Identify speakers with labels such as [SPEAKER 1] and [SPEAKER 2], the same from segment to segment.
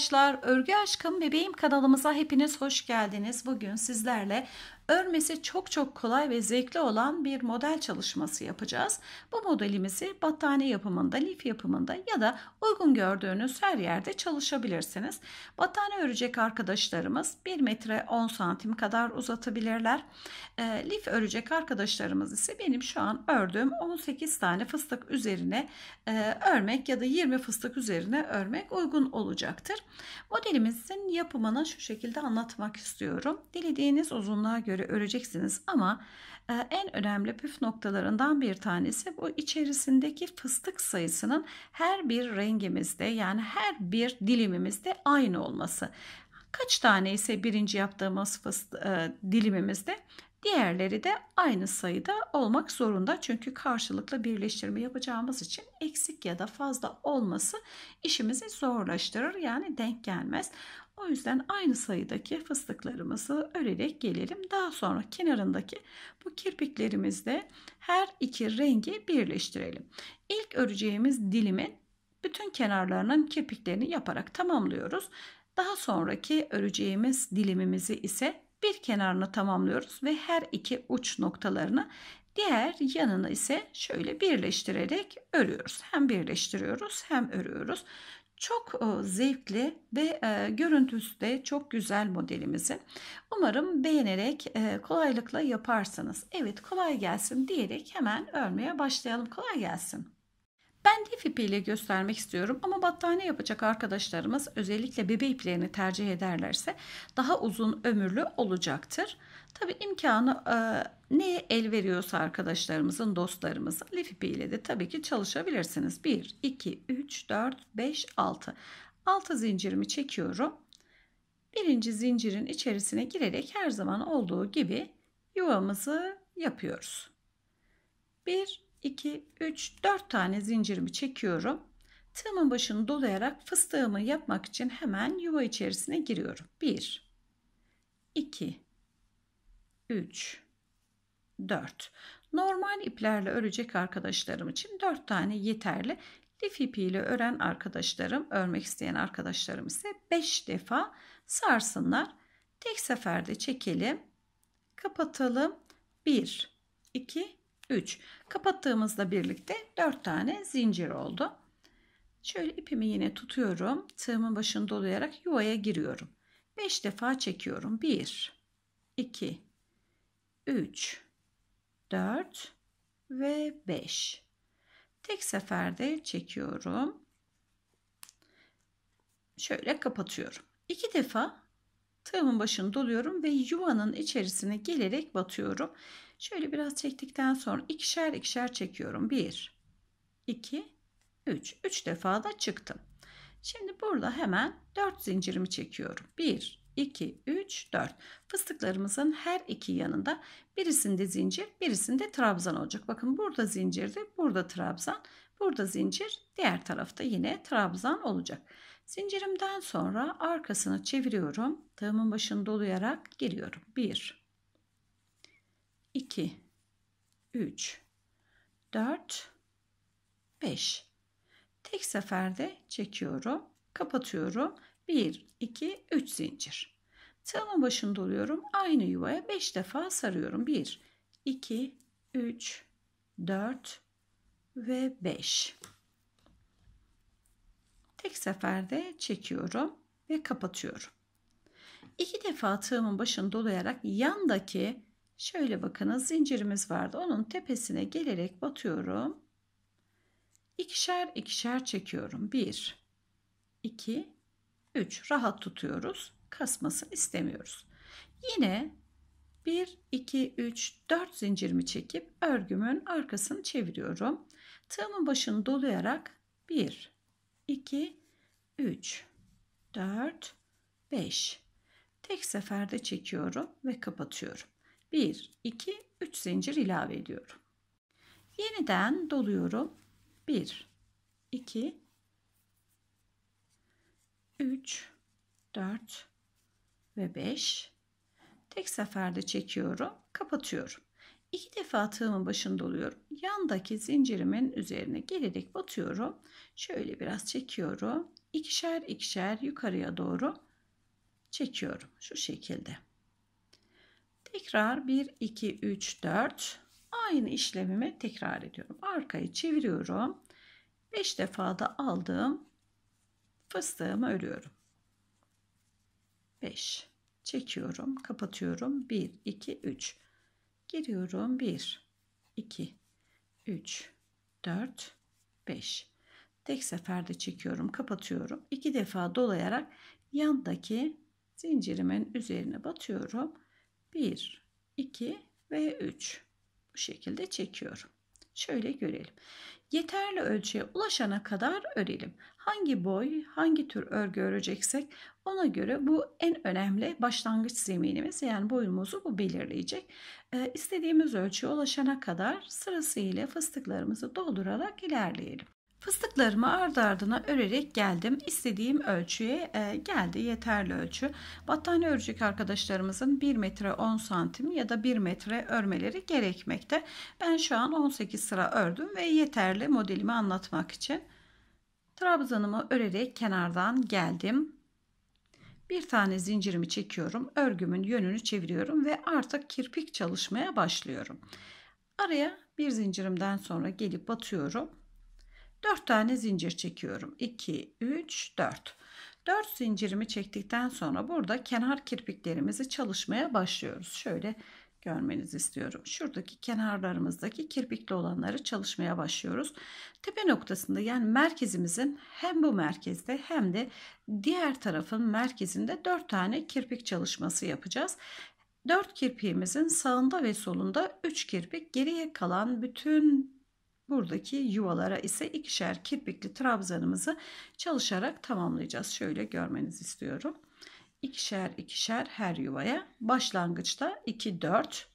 [SPEAKER 1] arkadaşlar. Örgü Aşkım Bebeğim kanalımıza hepiniz hoş geldiniz. Bugün sizlerle örmesi çok çok kolay ve zevkli olan bir model çalışması yapacağız. Bu modelimizi battaniye yapımında, lif yapımında ya da uygun gördüğünüz her yerde çalışabilirsiniz. Battaniye örecek arkadaşlarımız 1 metre 10 santim kadar uzatabilirler. E, lif örecek arkadaşlarımız ise benim şu an ördüğüm 18 tane fıstık üzerine e, örmek ya da 20 fıstık üzerine örmek uygun olacaktır. Modelimizin yapımını şu şekilde anlatmak istiyorum. Dilediğiniz uzunluğa göre göre öreceksiniz ama e, en önemli püf noktalarından bir tanesi bu içerisindeki fıstık sayısının her bir rengimizde yani her bir dilimimizde aynı olması. Kaç tane ise birinci yaptığımız fıst e, dilimimizde Diğerleri de aynı sayıda olmak zorunda çünkü karşılıklı birleştirme yapacağımız için eksik ya da fazla olması işimizi zorlaştırır yani denk gelmez. O yüzden aynı sayıdaki fıstıklarımızı örerek gelelim. Daha sonra kenarındaki bu kirpiklerimizde her iki rengi birleştirelim. İlk öreceğimiz dilimin bütün kenarlarının kirpiklerini yaparak tamamlıyoruz. Daha sonraki öreceğimiz dilimimizi ise bir kenarını tamamlıyoruz ve her iki uç noktalarını diğer yanını ise şöyle birleştirerek örüyoruz. Hem birleştiriyoruz hem örüyoruz. Çok e, zevkli ve e, görüntüsü de çok güzel modelimizi. Umarım beğenerek e, kolaylıkla yaparsınız. Evet kolay gelsin diyerek hemen örmeye başlayalım. Kolay gelsin. Ben lif ipiyle göstermek istiyorum ama battaniye yapacak arkadaşlarımız özellikle bebe iplerini tercih ederlerse daha uzun ömürlü olacaktır. Tabi imkanı e, ne el veriyorsa arkadaşlarımızın, dostlarımız alif ipiyle de tabii ki çalışabilirsiniz. 1, 2, 3, 4, 5, 6. 6 zincirimi çekiyorum. Birinci zincirin içerisine girerek her zaman olduğu gibi yuvamızı yapıyoruz. 1, 2, 3, 4 tane zincirimi çekiyorum. Tığımın başını dolayarak fıstığımı yapmak için hemen yuva içerisine giriyorum. 1, 2, 3, 4. Normal iplerle örecek arkadaşlarım için 4 tane yeterli. Lif ipi ile ören arkadaşlarım, örmek isteyen arkadaşlarım ise 5 defa sarsınlar. Tek seferde çekelim. Kapatalım. 1, 2, 3. Kapattığımızda birlikte 4 tane zincir oldu. Şöyle ipimi yine tutuyorum. Tığımın başını dolayarak yuvaya giriyorum. 5 defa çekiyorum. 1, 2, 3, 4 ve 5. Tek seferde çekiyorum. Şöyle kapatıyorum. İki defa tığımın başını doluyorum ve yuvanın içerisine gelerek batıyorum. Şöyle biraz çektikten sonra ikişer ikişer çekiyorum. 1, 2, 3. 3 defa da çıktım. Şimdi burada hemen 4 zincirimi çekiyorum. 1, 2, 3, 4. Fıstıklarımızın her iki yanında birisinde zincir, birisinde trabzan olacak. Bakın burada zincirdi, burada trabzan, burada zincir, diğer tarafta yine trabzan olacak. Zincirimden sonra arkasını çeviriyorum. Tığımın başını dolayarak giriyorum. 1, 2, 3, 4, 5. Tek seferde çekiyorum, kapatıyorum 1, 2, 3 zincir. Tığımın başını doluyorum. Aynı yuvaya 5 defa sarıyorum. 1, 2, 3, 4 ve 5. Tek seferde çekiyorum ve kapatıyorum. İki defa tığımın başını dolayarak yandaki şöyle bakınız zincirimiz vardı. Onun tepesine gelerek batıyorum. İkişer ikişer çekiyorum. 1 2 3 rahat tutuyoruz. Kasmasını istemiyoruz. Yine 1 2 3 4 zincirimi çekip örgümün arkasını çeviriyorum. Tığımın başını dolayarak 1 2 3 4 5 tek seferde çekiyorum ve kapatıyorum. 1 2 3 zincir ilave ediyorum. Yeniden doluyorum. 1 2 3 4 ve 5 tek seferde çekiyorum kapatıyorum İki defa tığımın başını doluyorum yandaki zincirimin üzerine gelerek batıyorum şöyle biraz çekiyorum ikişer ikişer yukarıya doğru çekiyorum şu şekilde tekrar 1 2 3 4 aynı işlemimi tekrar ediyorum arkayı çeviriyorum 5 da aldığım fıstığımı örüyorum. 5 çekiyorum kapatıyorum 1 2 3 giriyorum 1 2 3 4 5 tek seferde çekiyorum kapatıyorum iki defa dolayarak yandaki zincirimin üzerine batıyorum 1 2 ve 3 bu şekilde çekiyorum şöyle görelim yeterli ölçüye ulaşana kadar örelim hangi boy, hangi tür örgü öreceksek ona göre bu en önemli başlangıç zeminimiz yani boyumuzu bu belirleyecek. Ee, istediğimiz ölçüye ulaşana kadar sırasıyla fıstıklarımızı doldurarak ilerleyelim. Fıstıklarımı ardı ardına örerek geldim. İstediğim ölçüye e, geldi. Yeterli ölçü. Battaniye örecek arkadaşlarımızın 1 metre 10 santim ya da 1 metre örmeleri gerekmekte. Ben şu an 18 sıra ördüm ve yeterli modelimi anlatmak için. Trabzanımı örerek kenardan geldim. Bir tane zincirimi çekiyorum. Örgümün yönünü çeviriyorum ve artık kirpik çalışmaya başlıyorum. Araya bir zincirimden sonra gelip batıyorum. 4 tane zincir çekiyorum. 2, 3, 4. 4 zincirimi çektikten sonra burada kenar kirpiklerimizi çalışmaya başlıyoruz. Şöyle görmenizi istiyorum. Şuradaki kenarlarımızdaki kirpikli olanları çalışmaya başlıyoruz. Tepe noktasında yani merkezimizin hem bu merkezde hem de diğer tarafın merkezinde 4 tane kirpik çalışması yapacağız. 4 kirpiğimizin sağında ve solunda 3 kirpik geriye kalan bütün buradaki yuvalara ise ikişer kirpikli trabzanımızı çalışarak tamamlayacağız. Şöyle görmenizi istiyorum ikişer ikişer her yuvaya. Başlangıçta 2 4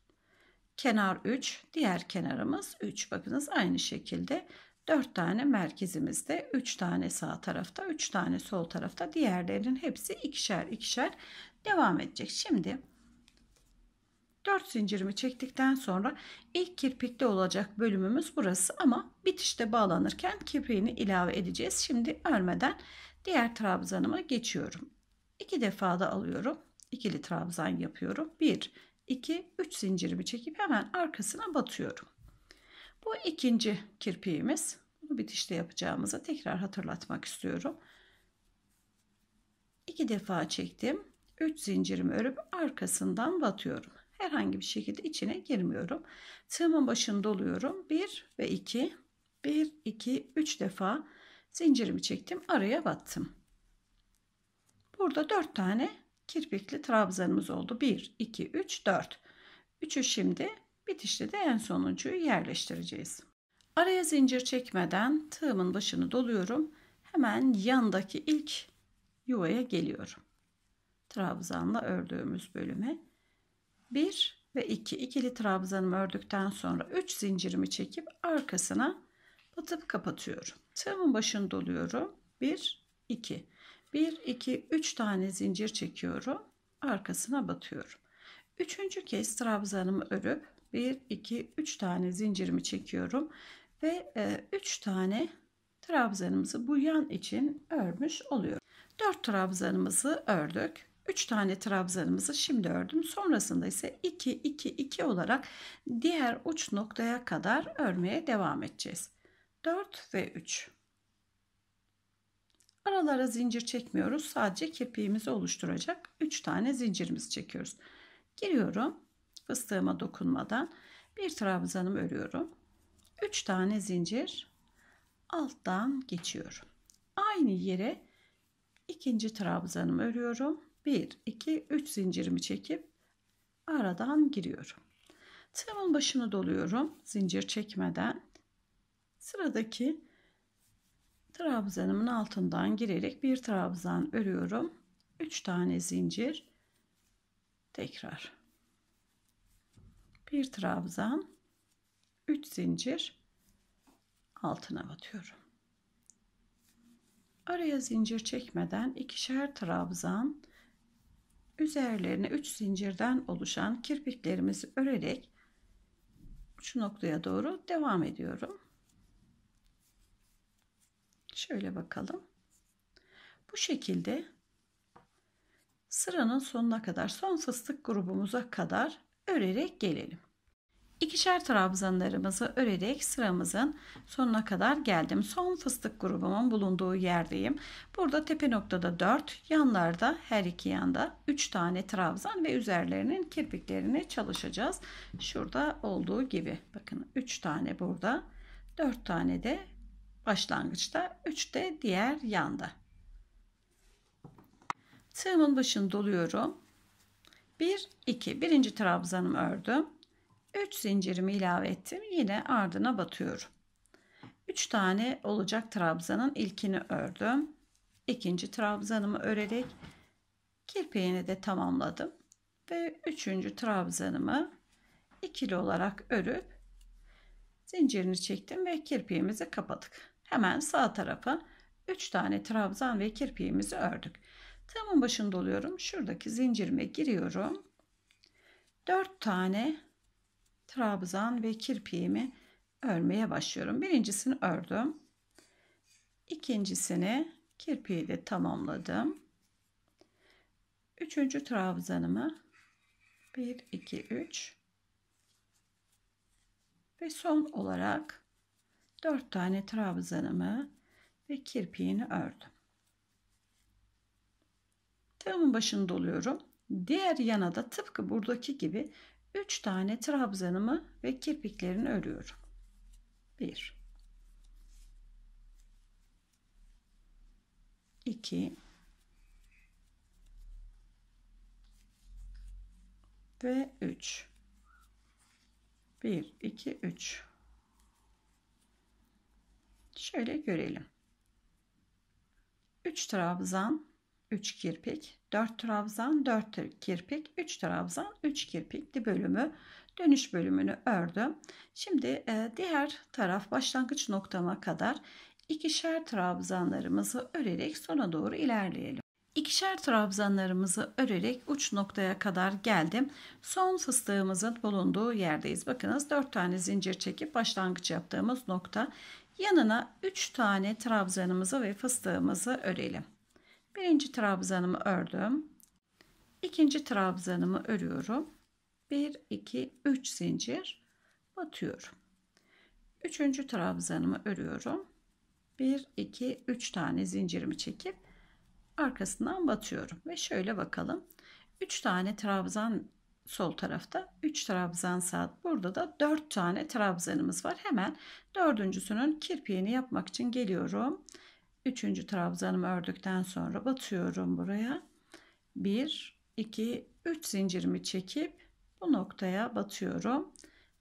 [SPEAKER 1] kenar 3 diğer kenarımız 3 bakınız aynı şekilde 4 tane merkezimizde 3 tane sağ tarafta 3 tane sol tarafta diğerlerinin hepsi ikişer ikişer devam edecek. Şimdi 4 zincirimi çektikten sonra ilk kirpikte olacak bölümümüz burası ama bitişte bağlanırken kirpiğini ilave edeceğiz. Şimdi örmeden diğer trabzanıma geçiyorum. 2 defa da alıyorum. İkili trabzan yapıyorum. 1, 2, 3 zincirimi çekip hemen arkasına batıyorum. Bu ikinci kirpiğimiz. Bunu bitişte yapacağımızı tekrar hatırlatmak istiyorum. 2 defa çektim. 3 zincirimi örüp arkasından batıyorum. Herhangi bir şekilde içine girmiyorum. Tığımın başını doluyorum. 1 ve 2. 1, 2, 3 defa zincirimi çektim. Araya battım. Burada 4 tane kirpikli trabzanımız oldu. 1, 2, 3, 4. 3'ü şimdi bitişte de en sonuncuyu yerleştireceğiz. Araya zincir çekmeden tığımın başını doluyorum. Hemen yandaki ilk yuvaya geliyorum. Trabzanla ördüğümüz bölüme 1 ve 2 ikili trabzanımı ördükten sonra 3 zincirimi çekip arkasına batıp kapatıyorum. Tığımın başını doluyorum. 1 2 1, 2, 3 tane zincir çekiyorum. Arkasına batıyorum. Üçüncü kez trabzanımı örüp 1, 2, 3 tane zincirimi çekiyorum. Ve 3 e, tane trabzanımızı bu yan için örmüş oluyor. 4 trabzanımızı ördük. 3 tane trabzanımızı şimdi ördüm. Sonrasında ise 2 2 2 olarak diğer uç noktaya kadar örmeye devam edeceğiz. 4 ve 3. Aralara zincir çekmiyoruz. Sadece kirpiğimizi oluşturacak 3 tane zincirimizi çekiyoruz. Giriyorum. Fıstığıma dokunmadan bir trabzanım örüyorum. 3 tane zincir alttan geçiyorum. Aynı yere ikinci trabzanım örüyorum. 1, 2, 3 zincirimi çekip aradan giriyorum. Tığımın başını doluyorum zincir çekmeden. Sıradaki trabzanımın altından girerek bir trabzan örüyorum 3 tane zincir tekrar bir trabzan 3 zincir altına batıyorum araya zincir çekmeden ikişer trabzan üzerlerine 3 zincirden oluşan kirpiklerimizi örerek şu noktaya doğru devam ediyorum Şöyle bakalım. Bu şekilde sıranın sonuna kadar son fıstık grubumuza kadar örerek gelelim. İkişer trabzanlarımızı örerek sıramızın sonuna kadar geldim. Son fıstık grubumun bulunduğu yerdeyim. Burada tepe noktada 4, yanlarda her iki yanda 3 tane trabzan ve üzerlerinin kirpiklerini çalışacağız. Şurada olduğu gibi bakın 3 tane burada, 4 tane de başlangıçta 3 de diğer yanda. Tığımın başını doluyorum. 1 2 birinci trabzanımı ördüm. 3 zincirimi ilave ettim. Yine ardına batıyorum. 3 tane olacak trabzanın ilkini ördüm. İkinci trabzanımı örerek kirpiğini de tamamladım ve üçüncü trabzanımı ikili olarak örüp zincirini çektim ve kirpiğimizi kapadık. Hemen sağ tarafa 3 tane trabzan ve kirpiğimizi ördük. Tığımın başında oluyorum. Şuradaki zincirime giriyorum. 4 tane trabzan ve kirpiğimi örmeye başlıyorum. Birincisini ördüm. İkincisini kirpiği de tamamladım. Üçüncü trabzanımı 1, 2, 3 ve son olarak 4 tane trabzanımı ve kirpiğini ördüm. Tığımın başını doluyorum. Diğer yana da tıpkı buradaki gibi 3 tane trabzanımı ve kirpiklerini örüyorum. 1 2 ve 3 1 2 3 Şöyle görelim. 3 trabzan 3 kirpik 4 trabzan 4 kirpik 3 trabzan 3 kirpikli bölümü dönüş bölümünü ördüm. Şimdi e, diğer taraf başlangıç noktama kadar ikişer trabzanlarımızı örerek sona doğru ilerleyelim. İkişer trabzanlarımızı örerek uç noktaya kadar geldim. Son fıstığımızın bulunduğu yerdeyiz. Bakınız 4 tane zincir çekip başlangıç yaptığımız nokta. Yanına 3 tane trabzanımızı ve fıstığımızı örelim. Birinci trabzanımı ördüm. İkinci trabzanımı örüyorum. 1, 2, 3 zincir batıyorum. Üçüncü trabzanımı örüyorum. 1, 2, 3 tane zincirimi çekip arkasından batıyorum. Ve şöyle bakalım. 3 tane trabzan sol tarafta 3 trabzan saat. Burada da 4 tane trabzanımız var. Hemen dördüncüsünün kirpiğini yapmak için geliyorum. Üçüncü trabzanımı ördükten sonra batıyorum buraya. 1, 2, 3 zincirimi çekip bu noktaya batıyorum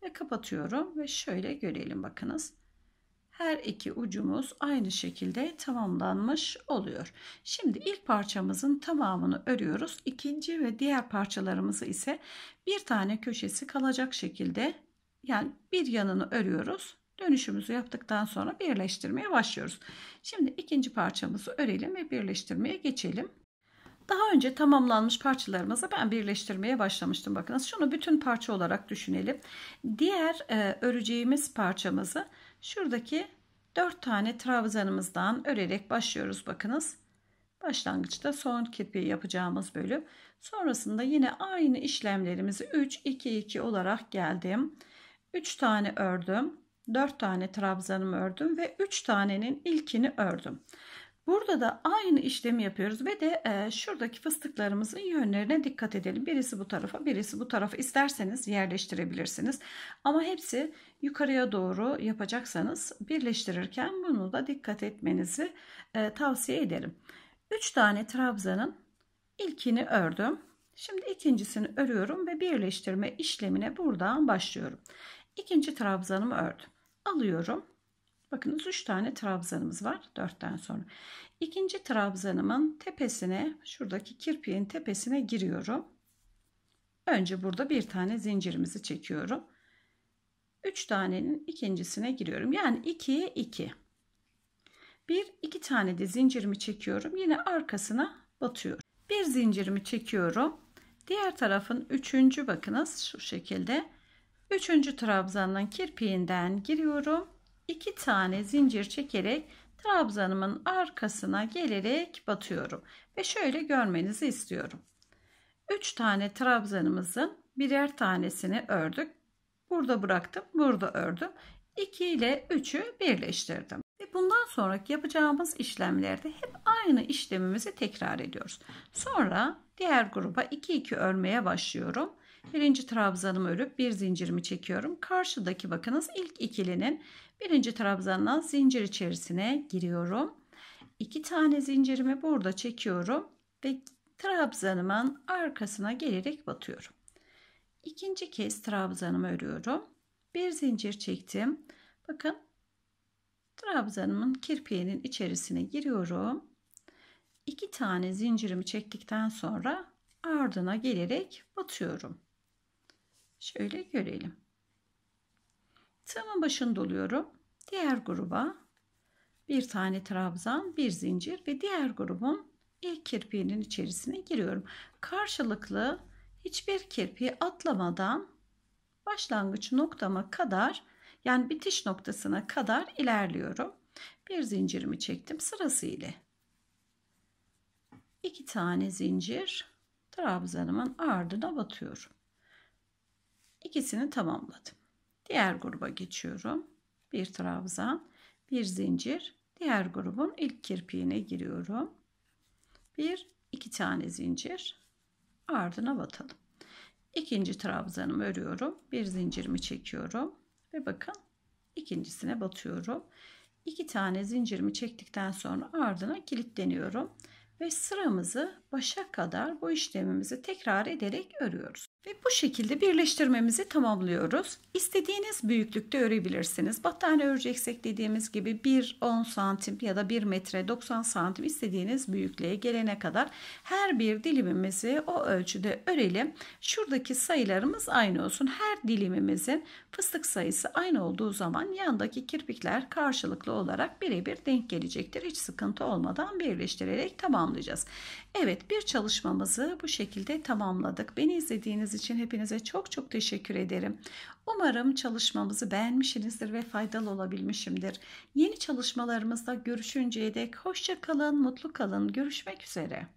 [SPEAKER 1] ve kapatıyorum ve şöyle görelim bakınız her iki ucumuz aynı şekilde tamamlanmış oluyor. Şimdi ilk parçamızın tamamını örüyoruz. İkinci ve diğer parçalarımızı ise bir tane köşesi kalacak şekilde yani bir yanını örüyoruz. Dönüşümüzü yaptıktan sonra birleştirmeye başlıyoruz. Şimdi ikinci parçamızı örelim ve birleştirmeye geçelim. Daha önce tamamlanmış parçalarımızı ben birleştirmeye başlamıştım. Bakınız şunu bütün parça olarak düşünelim. Diğer e, öreceğimiz parçamızı Şuradaki 4 tane trabzanımızdan örerek başlıyoruz bakınız. Başlangıçta son kirpiği yapacağımız bölüm. Sonrasında yine aynı işlemlerimizi 3 2 2 olarak geldim. 3 tane ördüm. 4 tane trabzanımı ördüm ve 3 tanenin ilkini ördüm. Burada da aynı işlemi yapıyoruz ve de e, şuradaki fıstıklarımızın yönlerine dikkat edelim. Birisi bu tarafa, birisi bu tarafa isterseniz yerleştirebilirsiniz. Ama hepsi yukarıya doğru yapacaksanız birleştirirken bunu da dikkat etmenizi e, tavsiye ederim. 3 tane trabzanın ilkini ördüm. Şimdi ikincisini örüyorum ve birleştirme işlemine buradan başlıyorum. İkinci trabzanımı ördüm. Alıyorum Bakınız 3 tane trabzanımız var 4'ten sonra. İkinci trabzanımın tepesine şuradaki kirpiğin tepesine giriyorum. Önce burada bir tane zincirimizi çekiyorum. 3 tanenin ikincisine giriyorum. Yani 2'ye 2. Bir iki tane de zincirimi çekiyorum. Yine arkasına batıyorum. Bir zincirimi çekiyorum. Diğer tarafın üçüncü bakınız şu şekilde. Üçüncü trabzanın kirpiğinden giriyorum iki tane zincir çekerek trabzanımın arkasına gelerek batıyorum. Ve şöyle görmenizi istiyorum. 3 tane trabzanımızın birer tanesini ördük. Burada bıraktım, burada ördüm. 2 ile 3'ü birleştirdim. Ve bundan sonraki yapacağımız işlemlerde hep aynı işlemimizi tekrar ediyoruz. Sonra diğer gruba 2 2 örmeye başlıyorum. Birinci trabzanımı örüp bir zincirimi çekiyorum. Karşıdaki bakınız ilk ikilinin birinci trabzandan zincir içerisine giriyorum. İki tane zincirimi burada çekiyorum ve trabzanımın arkasına gelerek batıyorum. İkinci kez trabzanımı örüyorum. Bir zincir çektim. Bakın trabzanımın kirpiğinin içerisine giriyorum. İki tane zincirimi çektikten sonra ardına gelerek batıyorum. Şöyle görelim. Tığımın başını doluyorum. Diğer gruba bir tane trabzan, bir zincir ve diğer grubun ilk kirpiğinin içerisine giriyorum. Karşılıklı hiçbir kirpiği atlamadan başlangıç noktama kadar yani bitiş noktasına kadar ilerliyorum. Bir zincirimi çektim sırasıyla. İki tane zincir trabzanımın ardına batıyorum. İkisini tamamladım. Diğer gruba geçiyorum. Bir trabzan, bir zincir. Diğer grubun ilk kirpiğine giriyorum. Bir, iki tane zincir. Ardına batalım. İkinci trabzanımı örüyorum. Bir zincirimi çekiyorum. Ve bakın ikincisine batıyorum. İki tane zincirimi çektikten sonra ardına kilitleniyorum. Ve sıramızı başa kadar bu işlemimizi tekrar ederek örüyoruz. Ve bu şekilde birleştirmemizi tamamlıyoruz. İstediğiniz büyüklükte örebilirsiniz. Battaniye öreceksek dediğimiz gibi 1-10 santim ya da 1 metre 90 santim istediğiniz büyüklüğe gelene kadar her bir dilimimizi o ölçüde örelim. Şuradaki sayılarımız aynı olsun. Her dilimimizin fıstık sayısı aynı olduğu zaman yandaki kirpikler karşılıklı olarak birebir denk gelecektir. Hiç sıkıntı olmadan birleştirerek tamamlayacağız. Evet bir çalışmamızı bu şekilde tamamladık. Beni izlediğiniz için hepinize çok çok teşekkür ederim. Umarım çalışmamızı beğenmişsinizdir ve faydalı olabilmişimdir. Yeni çalışmalarımızda görüşünceye dek hoşça kalın, mutlu kalın. Görüşmek üzere.